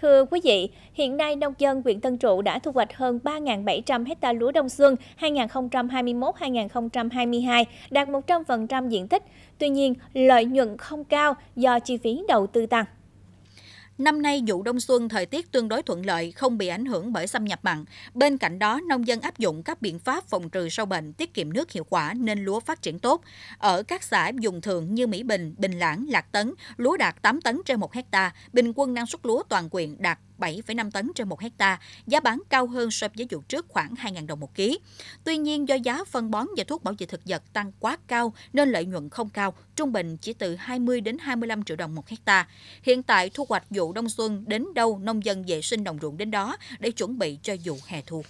Thưa quý vị, hiện nay nông dân huyện Tân Trụ đã thu hoạch hơn 3.700 hecta lúa đông xuân 2021-2022, đạt 100% diện tích. Tuy nhiên, lợi nhuận không cao do chi phí đầu tư tăng. Năm nay vụ đông xuân thời tiết tương đối thuận lợi, không bị ảnh hưởng bởi xâm nhập mặn. Bên cạnh đó, nông dân áp dụng các biện pháp phòng trừ sâu bệnh, tiết kiệm nước hiệu quả nên lúa phát triển tốt. Ở các xã vùng thường như Mỹ Bình, Bình Lãng, Lạc Tấn, lúa đạt 8 tấn trên 1 hecta, bình quân năng suất lúa toàn quyện đạt 7,5 tấn trên 1 hecta, giá bán cao hơn so với vụ trước khoảng 2.000 đồng một ký. Tuy nhiên, do giá phân bón và thuốc bảo vệ thực vật tăng quá cao nên lợi nhuận không cao, trung bình chỉ từ 20 đến 25 triệu đồng một hecta. Hiện tại, thu hoạch vụ đông xuân đến đâu nông dân vệ sinh đồng ruộng đến đó để chuẩn bị cho vụ hè thu.